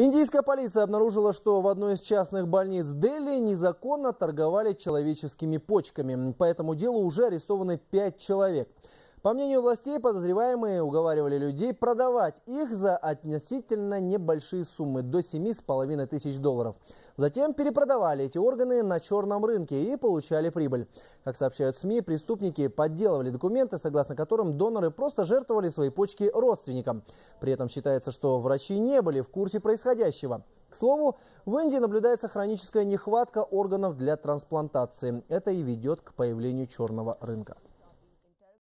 Индийская полиция обнаружила, что в одной из частных больниц Дели незаконно торговали человеческими почками. По этому делу уже арестованы пять человек. По мнению властей, подозреваемые уговаривали людей продавать их за относительно небольшие суммы, до 7,5 тысяч долларов. Затем перепродавали эти органы на черном рынке и получали прибыль. Как сообщают СМИ, преступники подделывали документы, согласно которым доноры просто жертвовали свои почки родственникам. При этом считается, что врачи не были в курсе происходящего. К слову, в Индии наблюдается хроническая нехватка органов для трансплантации. Это и ведет к появлению черного рынка.